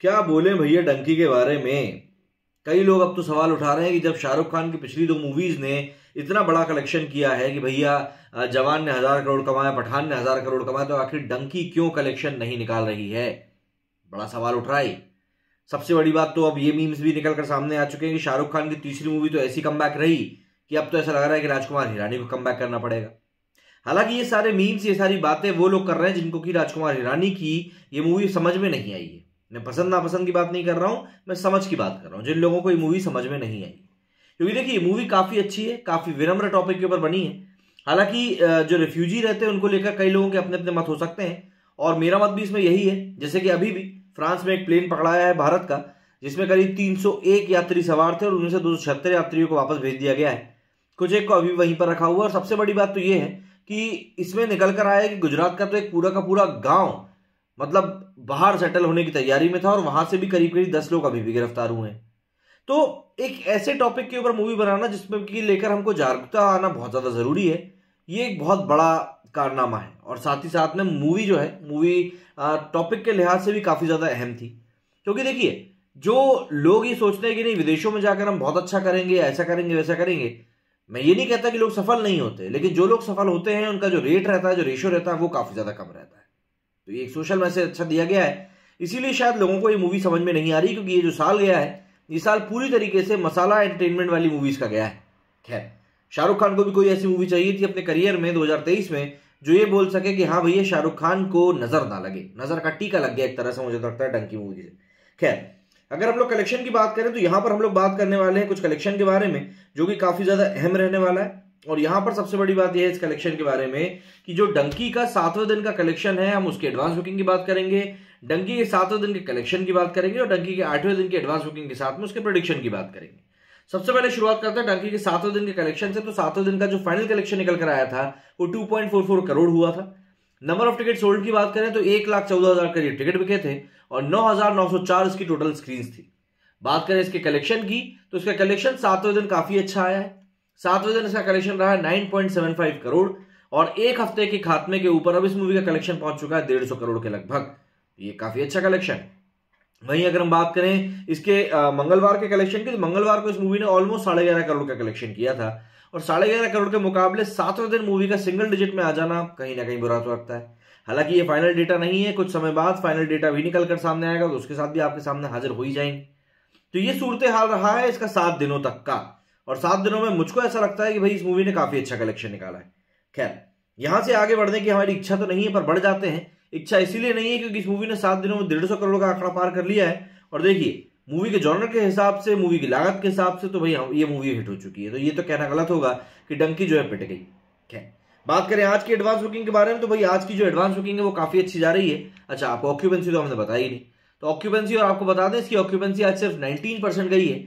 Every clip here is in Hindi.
क्या बोले भैया डंकी के बारे में कई लोग अब तो सवाल उठा रहे हैं कि जब शाहरुख खान की पिछली दो मूवीज ने इतना बड़ा कलेक्शन किया है कि भैया जवान ने हजार करोड़ कमाया पठान ने हजार करोड़ कमाया तो आखिर डंकी क्यों कलेक्शन नहीं निकाल रही है बड़ा सवाल उठ रहा है सबसे बड़ी बात तो अब ये मीम्स भी निकलकर सामने आ चुके हैं कि शाहरुख खान की तीसरी मूवी तो ऐसी कम रही कि अब तो ऐसा लग रहा है कि राजकुमार हिरानी को कम करना पड़ेगा हालांकि ये सारे मीम्स ये सारी बातें वो लोग कर रहे हैं जिनको कि राजकुमार हिरानी की ये मूवी समझ में नहीं आई है मैं पसंद नापसंद की बात नहीं कर रहा हूं मैं समझ की बात कर रहा हूं जिन लोगों को ये मूवी समझ में नहीं आई क्योंकि देखिए ये मूवी काफी अच्छी है काफी विनम्र टॉपिक के ऊपर बनी है हालांकि जो रेफ्यूजी रहते हैं उनको लेकर कई लोगों के अपने अपने मत हो सकते हैं और मेरा मत भी इसमें यही है जैसे कि अभी भी फ्रांस में एक प्लेन पकड़ाया है भारत का जिसमें करीब 301 यात्री सवार थे और उनमें से दो यात्रियों को वापस भेज दिया गया है कुछ एक को अभी वहीं पर रखा हुआ है और सबसे बड़ी बात तो ये है कि इसमें निकल कर आया है कि गुजरात का तो एक पूरा का पूरा गांव मतलब बाहर सेटल होने की तैयारी में था और वहां से भी करीब करीब दस लोग अभी भी गिरफ्तार हुए हैं तो एक ऐसे टॉपिक के ऊपर मूवी बनाना जिसमें कि लेकर हमको जागरूकता आना बहुत ज़्यादा ज़रूरी है ये एक बहुत बड़ा कारनामा है और साथ ही साथ में मूवी जो है मूवी टॉपिक के लिहाज से भी काफ़ी ज़्यादा अहम थी क्योंकि देखिए जो लोग ये सोचते हैं कि नहीं विदेशों में जाकर हम बहुत अच्छा करेंगे ऐसा करेंगे वैसा करेंगे मैं ये नहीं कहता कि लोग सफल नहीं होते लेकिन जो लोग सफल होते हैं उनका जो रेट रहता है जो रेशो रहता है वो काफ़ी ज़्यादा कम रहता है तो ये एक सोशल मैसेज अच्छा दिया गया है इसीलिए शायद लोगों को ये मूवी समझ में नहीं आ रही क्योंकि ये जो साल गया है ये साल पूरी तरीके से मसाला एंटरटेनमेंट वाली मूवीज का गया है खैर शाहरुख खान को भी कोई ऐसी मूवी चाहिए थी अपने करियर में 2023 में जो ये बोल सके कि हाँ भैया शाहरुख खान को नजर ना लगे नजर का टीका लग गया एक तरह से मुझे तो लगता है डंकी मूवी से खैर अगर हम लोग कलेक्शन की बात करें तो यहां पर हम लोग बात करने वाले हैं कुछ कलेक्शन के बारे में जो कि काफी ज्यादा अहम रहने वाला है और यहां पर सबसे बड़ी बात यह है इस कलेक्शन के बारे में कि जो डंकी का सातवें दिन का कलेक्शन है हम उसके एडवांस बुकिंग की बात करेंगे डंकी के सातवें दिन के कलेक्शन की बात करेंगे और डंकी के आठवें दिन की एडवांस बुकिंग के साथ में उसके प्रोडिक्शन की बात करेंगे सबसे पहले शुरुआत करते हैं डंकी के सातवें दिन के कलेक्शन से तो सातवें दिन का जो फाइनल कलेक्शन निकल कर आया था वो टू करोड़ हुआ था नंबर ऑफ टिकट सोल्ड की बात करें तो एक लाख चौदह हजार करीब टिकट बिके थे और नौ हजार नौ सौ चार इसकी टोटल स्क्रीन थी बात करें इसके कलेक्शन की तो इसका कलेक्शन सातवें दिन काफी अच्छा आया है सातवें दिन इसका कलेक्शन रहा nine point seven five crore और एक हफ्ते के खात्मे के ऊपर अब इस मूवी का कलेक्शन पहुंच चुका है डेढ़ सौ करोड़ के लगभग ये काफी अच्छा कलेक्शन वहीं अगर हम बात करें इसके मंगलवार के कलेक्शन की तो मंगलवार को इस मूवी ने ऑलमोस्ट साढ़े ग्यारह करोड़ का कलेक्शन किया था और साढ़े ग्यारह करोड़ के मुकाबले सातवें दिन मूवी का सिंगल डिजिट में आ जाना कहीं ना कहीं बुरा तो लगता है हालांकि ये फाइनल डेटा नहीं है कुछ समय बाद फाइनल डेटा भी निकल कर सामने आएगा तो उसके साथ भी आपके सामने हाजिर हो ही जाएंगे तो ये सूरत हाल रहा है इसका सात दिनों तक का और सात दिनों में मुझको ऐसा लगता है कि भाई इस मूवी ने काफी अच्छा कलेक्शन निकाला है खैर यहां से आगे बढ़ने की हमारी इच्छा तो नहीं है पर बढ़ जाते हैं इच्छा इसीलिए नहीं है क्योंकि इस मूवी ने सात दिनों में डेढ़ करोड़ का आंकड़ा पार कर लिया है और देखिए मूवी के जॉनर के हिसाब से मूवी की लागत के हिसाब से तो भाई हाँ, ये मूवी हिट हो चुकी है तो ये तो कहना गलत होगा कि डंकी जो है पिट गई खैर बात करें आज की एडवांस बुकिंग के बारे में तो भाई आज की जो एडवांस बुकिंग है वो काफी अच्छी जा रही है अच्छा आपको ऑक्यूपेंसी तो हमने बताई नहीं तो ऑक्यूपेंसी और आपको बता दें इसकी ऑक्यूपेंसी आज सिर्फ 19 परसेंट गई है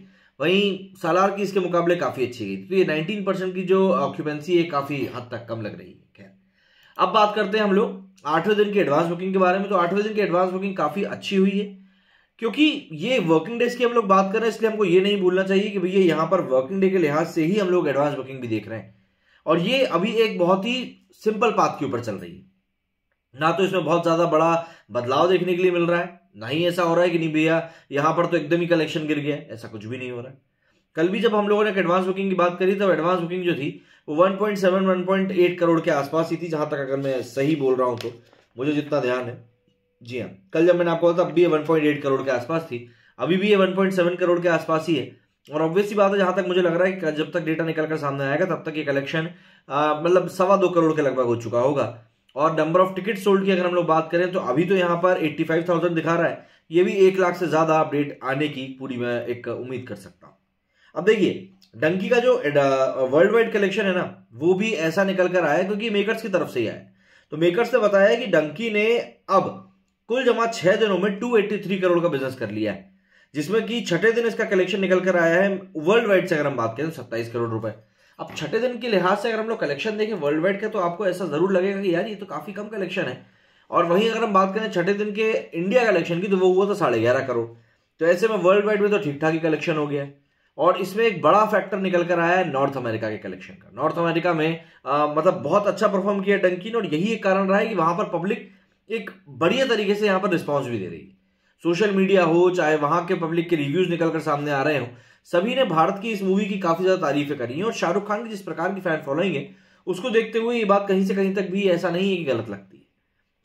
वहीं सालार की इसके मुकाबले काफ़ी अच्छी गई तो ये 19 परसेंट की जो ऑक्यूपेंसी है काफ़ी हद तक कम लग रही है अब बात करते हैं हम लोग आठवें दिन की एडवांस बुकिंग के बारे में तो आठवें दिन की एडवांस बुकिंग काफ़ी अच्छी हुई है क्योंकि ये वर्किंग डेज की हम लोग बात कर रहे हैं इसलिए हमको ये नहीं भूलना चाहिए कि भैया यहाँ पर वर्किंग डे के लिहाज से ही हम लोग एडवांस बुकिंग भी देख रहे हैं और ये अभी एक बहुत ही सिंपल पाथ के ऊपर चल रही है ना तो इसमें बहुत ज़्यादा बड़ा बदलाव देखने के लिए मिल रहा है ना ही ऐसा हो रहा है कि नहीं भैया यहाँ पर तो एकदम ही कलेक्शन गिर गया ऐसा कुछ भी नहीं हो रहा है कल भी जब हम लोगों ने एडवांस बुकिंग की बात करी तो एडवांस बुकिंग जो थी वो 1.7 1.8 करोड़ के आसपास ही थी जहां तक अगर मैं सही बोल रहा हूं तो मुझे जितना ध्यान है जी हाँ कल जब मैंने आपको बताया तब भी ये 1.8 करोड़ के आसपास थी अभी भी ये सेवन करोड़ के आसपास ही है और ऑब्वियसली बात है जहां तक मुझे लग रहा है कि जब तक डेटा निकल कर सामने आएगा तब तक ये कलेक्शन मतलब सवा दो करोड़ के लगभग हो चुका होगा और नंबर ऑफ टिकट सोल्ड की अगर हम लोग बात करें तो अभी तो यहाँ पर 85,000 दिखा रहा है ये भी एक लाख से ज़्यादा अपडेट आने की पूरी मैं एक उम्मीद कर सकता हूँ अब देखिए डंकी का जो वर्ल्ड वाइड कलेक्शन है ना वो भी ऐसा निकल कर आया क्योंकि मेकर्स की तरफ से ही आया तो मेकर्स ने बताया कि डंकी ने अब कुल जमा छह दिनों में टू करोड़ का बिजनेस कर लिया है जिसमें कि छठे दिन इसका कलेक्शन निकल कर आया है वर्ल्ड वाइड से अगर हम बात करें तो सत्ताईस करोड़ रुपए अब छठे दिन के लिहाज से अगर हम लोग कलेक्शन देखें वर्ल्ड वाइड का तो आपको ऐसा जरूर लगेगा कि यार ये तो काफी कम कलेक्शन है और वहीं अगर हम बात करें छठे दिन के इंडिया कलेक्शन की तो वो हुआ था साढ़े ग्यारह करोड़ तो ऐसे में वर्ल्ड वाइड में तो ठीक ठाक ही कलेक्शन हो गया है और इसमें एक बड़ा फैक्टर निकल कर आया है नॉर्थ अमेरिका के कलेक्शन का नॉर्थ अमेरिका में आ, मतलब बहुत अच्छा परफॉर्म किया डंकिन और यही एक कारण रहा है कि वहां पर पब्लिक एक बढ़िया तरीके से यहाँ पर रिस्पॉन्स भी दे रही है सोशल मीडिया हो चाहे वहां के पब्लिक के रिव्यूज निकल कर सामने आ रहे हो सभी ने भारत की इस मूवी की काफी ज्यादा तारीफें करी हैं और शाहरुख खान की जिस प्रकार की फैन फॉलोइंग है उसको देखते हुए ये बात कहीं से कहीं तक भी ऐसा नहीं है कि गलत लगती है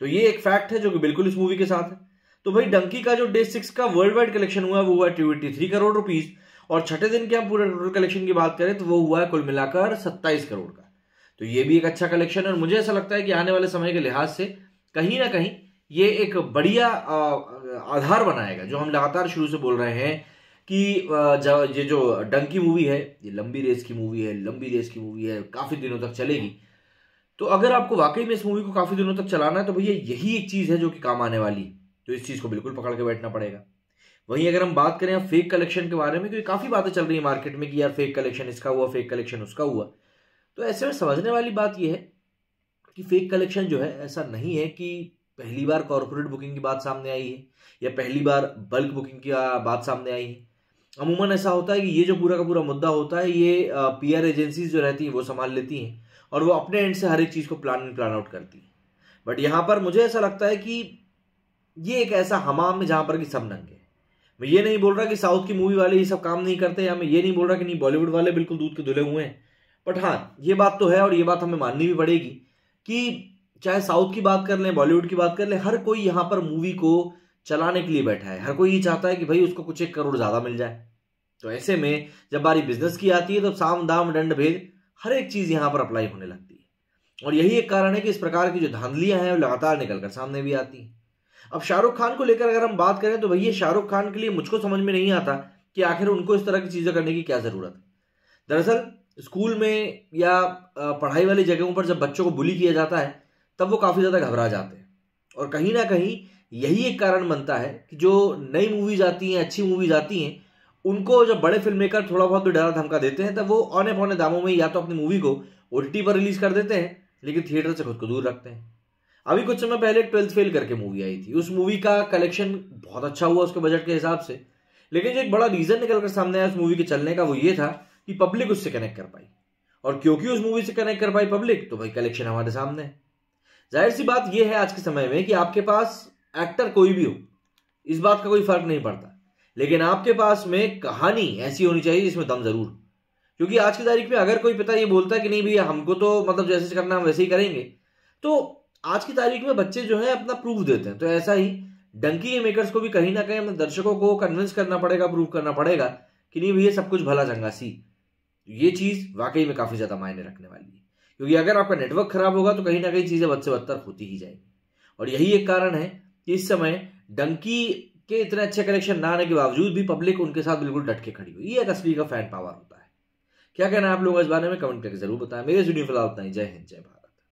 तो ये एक फैक्ट है जो कि बिल्कुल इस मूवी के साथ है तो भाई डंकी का जो डे सिक्स का वर्ल्ड वाइड कलेक्शन हुआ वो हुआ ट्वेंटी थ्री करोड़ रुपीज और छठे दिन के हम पूरे टोटल कलेक्शन की बात करें तो वो हुआ है कुल मिलाकर सत्ताईस करोड़ का तो ये भी एक अच्छा कलेक्शन है और मुझे ऐसा लगता है कि आने वाले समय के लिहाज से कहीं ना कहीं ये एक बढ़िया आधार बनाएगा जो हम लगातार शुरू से बोल रहे हैं कि ये जो डंकी मूवी है ये लंबी रेस की मूवी है लंबी रेस की मूवी है काफ़ी दिनों तक चलेगी तो अगर आपको वाकई में इस मूवी को काफ़ी दिनों तक चलाना है तो भैया यही एक चीज़ है जो कि काम आने वाली तो इस चीज़ को बिल्कुल पकड़ के बैठना पड़ेगा वहीं अगर हम बात करें फेक कलेक्शन के बारे में तो ये काफ़ी बातें चल रही है मार्केट में कि यार फेक कलेक्शन इसका हुआ फेक कलेक्शन उसका हुआ तो ऐसे में समझने वाली बात यह है कि फेक कलेक्शन जो है ऐसा नहीं है कि पहली बार कॉरपोरेट बुकिंग की बात सामने आई है या पहली बार बल्क बुकिंग की बात सामने आई है अमूमन ऐसा होता है कि ये जो पूरा का पूरा मुद्दा होता है ये आर एजेंसीज जो रहती हैं वो संभाल लेती हैं और वो अपने एंड से हर एक चीज़ को प्लान प्लान आउट करती हैं बट यहाँ पर मुझे ऐसा लगता है कि ये एक ऐसा हमाम है जहाँ पर कि सब नंगे मैं ये नहीं बोल रहा कि साउथ की मूवी वाले ये सब काम नहीं करते या मैं ये नहीं बोल रहा कि नहीं बॉलीवुड वाले बिल्कुल दूध के धुले हुए हैं बट हाँ ये बात तो है और ये बात हमें माननी भी पड़ेगी कि चाहे साउथ की बात कर लें बॉलीवुड की बात कर लें हर कोई यहाँ पर मूवी को चलाने के लिए बैठा है हर कोई ये चाहता है कि भाई उसको कुछ एक करोड़ ज़्यादा मिल जाए तो ऐसे में जब बारी बिजनेस की आती है तो साम दाम दंड भेद हर एक चीज़ यहाँ पर अप्लाई होने लगती है और यही एक कारण है कि इस प्रकार की जो धांधलियाँ हैं वो लगातार निकल कर सामने भी आती हैं अब शाहरुख खान को लेकर अगर हम बात करें तो भैया शाहरुख खान के लिए मुझको समझ में नहीं आता कि आखिर उनको इस तरह की चीज़ें करने की क्या ज़रूरत है दरअसल स्कूल में या पढ़ाई वाली जगहों पर जब बच्चों को बुली किया जाता है तब वो काफ़ी ज़्यादा घबरा जाते हैं और कहीं ना कहीं यही एक कारण बनता है कि जो नई मूवीज आती हैं अच्छी मूवीज आती हैं उनको जब बड़े फिल्म मेकर थोड़ा बहुत भी डरा धमका देते हैं तो वो औने पौने दामों में या तो अपनी मूवी को ओ पर रिलीज कर देते हैं लेकिन थिएटर से खुद को दूर रखते हैं अभी कुछ समय पहले ट्वेल्थ फेल करके मूवी आई थी उस मूवी का कलेक्शन बहुत अच्छा हुआ उसके बजट के हिसाब से लेकिन जो एक बड़ा रीज़न निकल कर सामने आया उस मूवी के चलने का वो ये था कि पब्लिक उससे कनेक्ट कर पाई और क्योंकि उस मूवी से कनेक्ट कर पाई पब्लिक तो भाई कलेक्शन हमारे सामने है जाहिर सी बात यह है आज के समय में कि आपके पास एक्टर कोई भी हो इस बात का कोई फर्क नहीं पड़ता लेकिन आपके पास में कहानी ऐसी होनी चाहिए जिसमें दम जरूर क्योंकि आज की तारीख में अगर कोई पिता ये बोलता है कि नहीं भैया हमको तो मतलब जैसे करना हम वैसे ही करेंगे तो आज की तारीख में बच्चे जो है अपना प्रूफ देते हैं तो ऐसा ही डंकी के मेकर्स को भी कहीं ना कहीं अपने दर्शकों को कन्विंस करना पड़ेगा प्रूफ करना पड़ेगा कि नहीं भैया सब कुछ भला चंगा सी ये चीज वाकई में काफी ज्यादा मायने रखने वाली है क्योंकि अगर आपका नेटवर्क खराब होगा तो कहीं ना कहीं चीजें बद से बदतर होती ही जाएगी और यही एक कारण है कि इस समय डंकी कि इतने अच्छे कलेक्शन ना आने के बावजूद भी पब्लिक उनके साथ बिल्कुल डट के खड़ी हुई ये एक असली का फैन पावर होता है क्या कहना है आप लोग इस बारे में कमेंट करके जरूर बताएं मेरे इस वीडियो फिलहाल उतना ही जय हिंद जय भारत